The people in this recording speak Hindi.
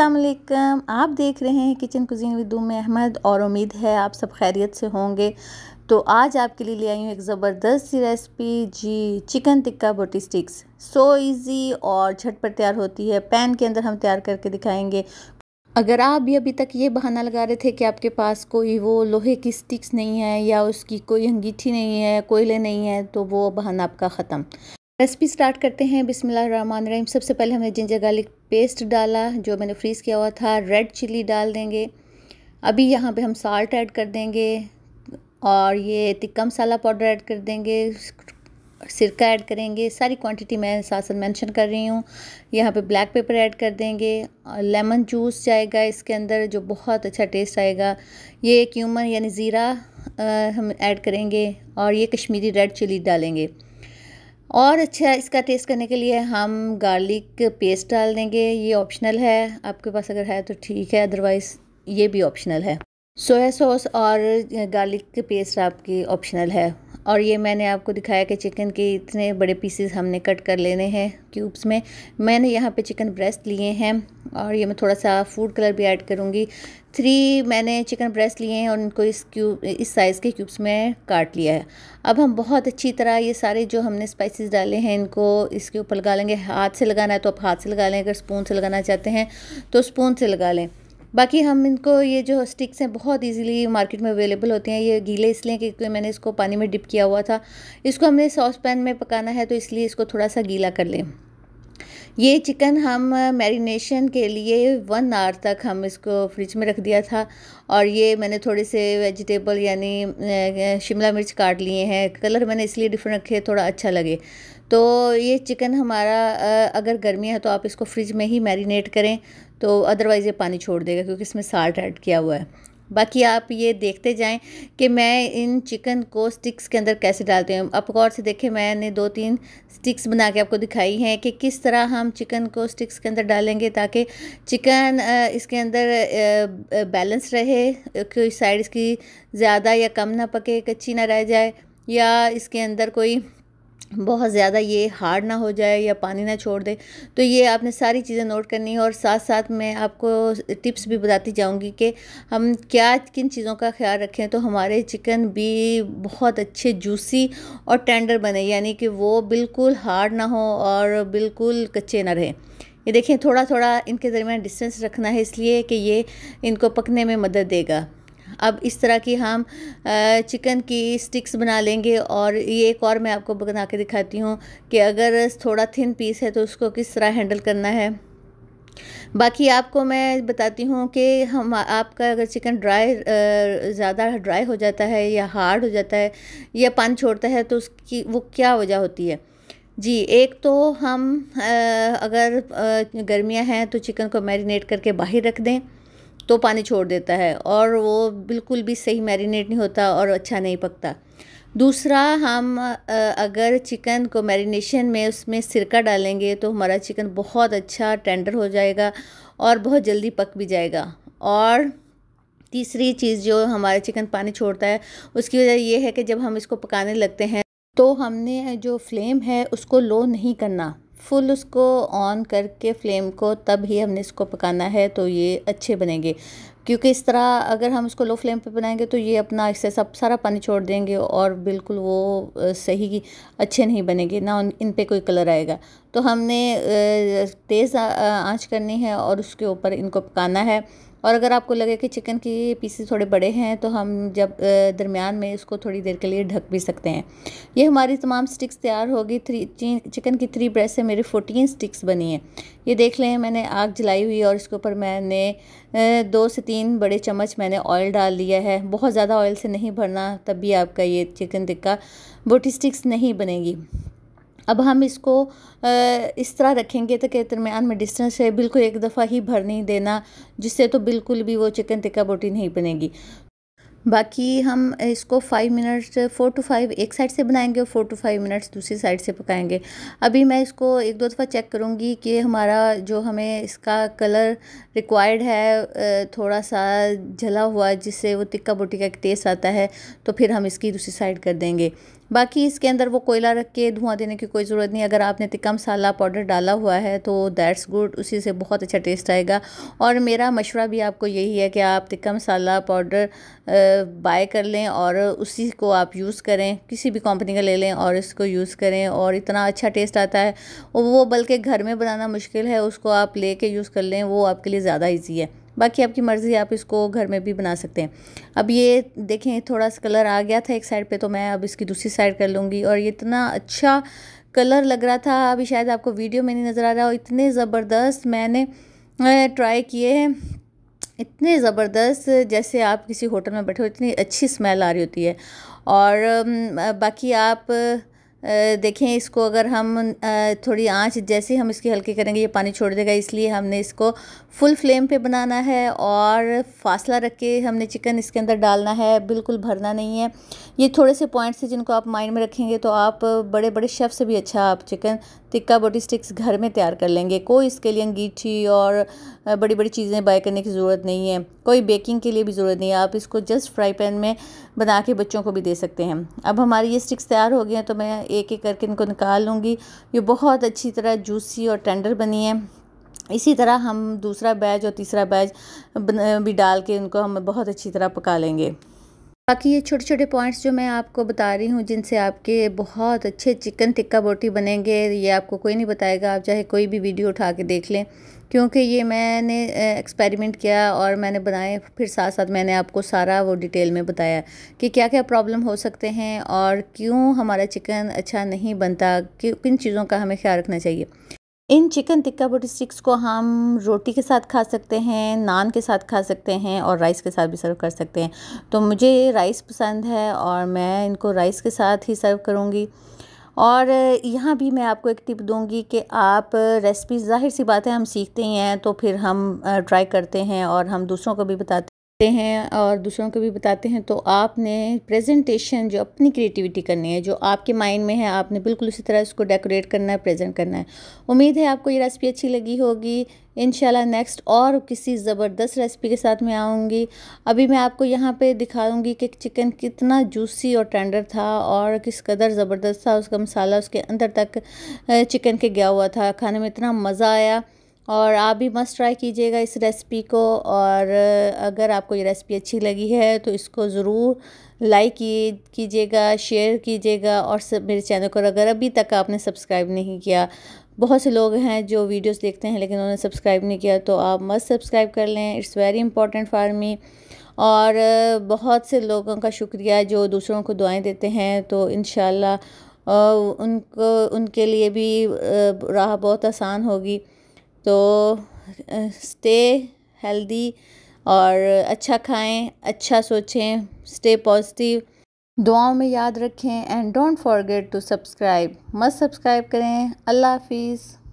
असलकम आप देख रहे हैं किचन कुजीन विद में अहमद और उम्मीद है आप सब खैरियत से होंगे तो आज आपके लिए ले आई हूँ एक ज़बरदस्त सी रेसिपी जी chicken tikka boti sticks so easy और झटपट तैयार होती है पैन के अंदर हम तैयार करके दिखाएंगे अगर आप भी अभी तक ये बहाना लगा रहे थे कि आपके पास कोई वो लोहे की स्टिक्स नहीं है या उसकी कोई अंगीठी नहीं है कोयले नहीं है तो वो बहाना आपका ख़त्म रेसिपी स्टार्ट करते हैं रहीम सबसे पहले हमने जिंजर गार्लिक पेस्ट डाला जो मैंने फ्रीज़ किया हुआ था रेड चिली डाल देंगे अभी यहाँ पे हम साल्ट ऐड कर देंगे और ये तिक्का मसाला पाउडर ऐड कर देंगे सिरका ऐड करेंगे सारी क्वांटिटी मैं साथ साथ मैंशन कर रही हूँ यहाँ पे ब्लैक पेपर ऐड कर देंगे और लेमन जूस जाएगा इसके अंदर जो बहुत अच्छा टेस्ट आएगा ये क्यूमन यानी ज़ीरा हम ऐड करेंगे और ये कश्मीरी रेड चिली डालेंगे और अच्छा इसका टेस्ट करने के लिए हम गार्लिक पेस्ट डाल देंगे ये ऑप्शनल है आपके पास अगर है तो ठीक है अदरवाइज़ ये भी ऑप्शनल है सोया सॉस और गार्लिक पेस्ट आपकी ऑप्शनल है और ये मैंने आपको दिखाया कि चिकन के इतने बड़े पीसेस हमने कट कर लेने हैं क्यूब्स में मैंने यहाँ पे चिकन ब्रेस्ट लिए हैं और ये मैं थोड़ा सा फूड कलर भी ऐड करूँगी थ्री मैंने चिकन ब्रेस्ट लिए हैं और उनको इस क्यूब इस साइज़ के क्यूब्स में काट लिया है अब हम बहुत अच्छी तरह ये सारे जो हमने स्पाइसेस डाले हैं इनको इसके ऊपर लगा लेंगे हाथ से लगाना है तो आप हाथ से लगा लें अगर स्पून से लगाना चाहते हैं तो स्पून से लगा लें बाकी हम इनको ये जो स्टिक्स हैं बहुत इजीली मार्केट में अवेलेबल होते हैं ये गीले इसलिए क्योंकि मैंने इसको पानी में डिप किया हुआ था इसको हमने सॉस पैन में पकाना है तो इसलिए इसको थोड़ा सा गीला कर लें ये चिकन हम मैरिनेशन के लिए वन आवर तक हम इसको फ्रिज में रख दिया था और ये मैंने थोड़े से वेजिटेबल यानी शिमला मिर्च काट लिए हैं कलर मैंने इसलिए डिफरेंट रखे थोड़ा अच्छा लगे तो ये चिकन हमारा अगर गर्मी है तो आप इसको फ्रिज में ही मैरिनेट करें तो अदरवाइज़ ये पानी छोड़ देगा क्योंकि इसमें साल्ट ऐड किया हुआ है बाकी आप ये देखते जाएं कि मैं इन चिकन को स्टिक्स के अंदर कैसे डालते हैं आप गौर से देखें मैंने दो तीन स्टिक्स बना के आपको दिखाई हैं कि किस तरह हम चिकन को स्टिक्स के अंदर डालेंगे ताकि चिकन इसके अंदर बैलेंस रहे कोई साइड इसकी ज़्यादा या कम ना पके कच्ची ना रह जाए या इसके अंदर कोई बहुत ज़्यादा ये हार्ड ना हो जाए या पानी ना छोड़ दे तो ये आपने सारी चीज़ें नोट करनी है और साथ साथ मैं आपको टिप्स भी बताती जाऊंगी कि हम क्या किन चीज़ों का ख्याल रखें तो हमारे चिकन भी बहुत अच्छे जूसी और टेंडर बने यानी कि वो बिल्कुल हार्ड ना हो और बिल्कुल कच्चे ना रहें ये देखें थोड़ा थोड़ा इनके दरमियान डिस्टेंस रखना है इसलिए कि ये इनको पकने में मदद देगा अब इस तरह की हम चिकन की स्टिक्स बना लेंगे और ये एक और मैं आपको बना के दिखाती हूँ कि अगर थोड़ा थिन पीस है तो उसको किस तरह हैंडल करना है बाकी आपको मैं बताती हूँ कि हम आपका अगर चिकन ड्राई ज़्यादा ड्राई हो जाता है या हार्ड हो जाता है या पान छोड़ता है तो उसकी वो क्या वजह होती है जी एक तो हम अगर गर्मियाँ हैं तो चिकन को मैरिनेट करके बाहर रख दें तो पानी छोड़ देता है और वो बिल्कुल भी सही मैरिनेट नहीं होता और अच्छा नहीं पकता दूसरा हम अगर चिकन को मैरिनेशन में उसमें सिरका डालेंगे तो हमारा चिकन बहुत अच्छा टेंडर हो जाएगा और बहुत जल्दी पक भी जाएगा और तीसरी चीज़ जो हमारा चिकन पानी छोड़ता है उसकी वजह ये है कि जब हम इसको पकाने लगते हैं तो हमने जो फ्लेम है उसको लो नहीं करना फुल उसको ऑन करके फ्लेम को तब ही हमने इसको पकाना है तो ये अच्छे बनेंगे क्योंकि इस तरह अगर हम इसको लो फ्लेम पे बनाएंगे तो ये अपना इससे सब सारा पानी छोड़ देंगे और बिल्कुल वो सही अच्छे नहीं बनेंगे ना इन पे कोई कलर आएगा तो हमने तेज़ आंच करनी है और उसके ऊपर इनको पकाना है और अगर आपको लगे कि चिकन की पीसेस थोड़े बड़े हैं तो हम जब दरमियान में इसको थोड़ी देर के लिए ढक भी सकते हैं ये हमारी तमाम स्टिक्स तैयार होगी थ्री चिकन की थ्री ब्रेस से मेरी फोर्टीन स्टिक्स बनी हैं ये देख लें मैंने आग जलाई हुई और इसके ऊपर मैंने दो से तीन बड़े चम्मच मैंने ऑयल डाल लिया है बहुत ज़्यादा ऑयल से नहीं भरना तब भी आपका ये चिकन टिक्का बोटी स्टिक्स नहीं बनेगी अब हम इसको इस तरह रखेंगे तो के दरमियान में डिस्टेंस है बिल्कुल एक दफ़ा ही भर नहीं देना जिससे तो बिल्कुल भी वो चिकन टिक्का बोटी नहीं बनेगी बाकी हम इसको five minutes four to five एक साइड से बनाएंगे और फोर टू फाइव मिनट्स दूसरी साइड से पकाएंगे अभी मैं इसको एक दो दफ़ा चेक करूँगी कि हमारा जो हमें इसका कलर रिक्वायर्ड है थोड़ा सा जला हुआ जिससे वो तिक्का बोटी का टेस्ट आता है तो फिर हम इसकी दूसरी साइड कर देंगे बाकी इसके अंदर वो कोयला रख के धुआं देने की कोई ज़रूरत नहीं अगर आपने तिक्का मसाला पाउडर डाला हुआ है तो दैट्स गुड उसी से बहुत अच्छा टेस्ट आएगा और मेरा मशवरा भी आपको यही है कि आप तिक्का मसाला पाउडर बाय कर लें और उसी को आप यूज़ करें किसी भी कंपनी का ले लें और इसको यूज़ करें और इतना अच्छा टेस्ट आता है वो बल्कि घर में बनाना मुश्किल है उसको आप ले कर यूज़ कर लें वो आपके लिए ज़्यादा ईजी है बाकी आपकी मर्ज़ी आप इसको घर में भी बना सकते हैं अब ये देखें थोड़ा सा कलर आ गया था एक साइड पे तो मैं अब इसकी दूसरी साइड कर लूँगी और ये इतना अच्छा कलर लग रहा था अभी शायद आपको वीडियो में नहीं नज़र आ रहा और इतने ज़बरदस्त मैंने ट्राई किए हैं इतने ज़बरदस्त जैसे आप किसी होटल में बैठे हो इतनी अच्छी स्मेल आ रही होती है और बाकी आप देखें इसको अगर हम थोड़ी आंच जैसे हम इसकी हल्की करेंगे ये पानी छोड़ देगा इसलिए हमने इसको फुल फ्लेम पे बनाना है और फासला रख के हमने चिकन इसके अंदर डालना है बिल्कुल भरना नहीं है ये थोड़े से पॉइंट्स हैं जिनको आप माइंड में रखेंगे तो आप बड़े बड़े शेफ़ से भी अच्छा आप चिकन टिक्का बोटी स्टिक्स घर में तैयार कर लेंगे कोई इसके लिए अंगीठी और बड़ी बड़ी चीज़ें बाय करने की ज़रूरत नहीं है कोई बेकिंग के लिए भी ज़रूरत नहीं है आप इसको जस्ट फ्राई पैन में बना के बच्चों को भी दे सकते हैं अब हमारी ये स्टिक्स तैयार हो गए हैं तो मैं एक एक करके इनको निकाल लूँगी ये बहुत अच्छी तरह जूसी और टेंडर बनी है इसी तरह हम दूसरा बैज और तीसरा बैज भी डाल के उनको हम बहुत अच्छी तरह पका लेंगे बाकी ये छोटे छोटे पॉइंट्स जो मैं आपको बता रही हूँ जिनसे आपके बहुत अच्छे चिकन टिक्का बोटी बनेंगे ये आपको कोई नहीं बताएगा आप चाहे कोई भी वीडियो उठा के देख लें क्योंकि ये मैंने एक्सपेरिमेंट किया और मैंने बनाए फिर साथ साथ मैंने आपको सारा वो डिटेल में बताया कि क्या क्या प्रॉब्लम हो सकते हैं और क्यों हमारा चिकन अच्छा नहीं बनता किन चीज़ों का हमें ख्याल रखना चाहिए इन चिकन टिक्का बटी स्टिक्स को हम रोटी के साथ खा सकते हैं नान के साथ खा सकते हैं और राइस के साथ भी सर्व कर सकते हैं तो मुझे राइस पसंद है और मैं इनको राइस के साथ ही सर्व करूँगी और यहाँ भी मैं आपको एक टिप दूँगी कि आप रेसिपी ज़ाहिर सी बात है हम सीखते ही हैं तो फिर हम ट्राई करते हैं और हम दूसरों को भी बताते ते हैं और दूसरों को भी बताते हैं तो आपने प्रेजेंटेशन जो अपनी क्रिएटिविटी करनी है जो आपके माइंड में है आपने बिल्कुल उसी तरह इसको डेकोरेट करना है प्रेजेंट करना है उम्मीद है आपको ये रेसिपी अच्छी लगी होगी इन नेक्स्ट और किसी ज़बरदस्त रेसिपी के साथ मैं आऊँगी अभी मैं आपको यहाँ पे दिखाऊँगी कि चिकन कितना जूसी और टेंडर था और किस कदर ज़बरदस्त था उसका मसाला उसके अंदर तक चिकन के गया हुआ था खाने में इतना मज़ा आया और आप भी मस्ट ट्राई कीजिएगा इस रेसिपी को और अगर आपको ये रेसिपी अच्छी लगी है तो इसको ज़रूर लाइक कीजिएगा शेयर कीजिएगा और सब मेरे चैनल को अगर अभी तक आपने सब्सक्राइब नहीं किया बहुत से लोग हैं जो वीडियोस देखते हैं लेकिन उन्होंने सब्सक्राइब नहीं किया तो आप मस्ट सब्सक्राइब कर लें it's very important for me और बहुत से लोगों का शुक्रिया जो दूसरों को दुआएँ देते हैं तो इन उनको उनके लिए भी राह बहुत आसान होगी तो स्टे हेल्दी और अच्छा खाएं अच्छा सोचें स्टे पॉजिटिव दुआओं में याद रखें and don't forget to subscribe must subscribe करें अल्लाह हाफिज़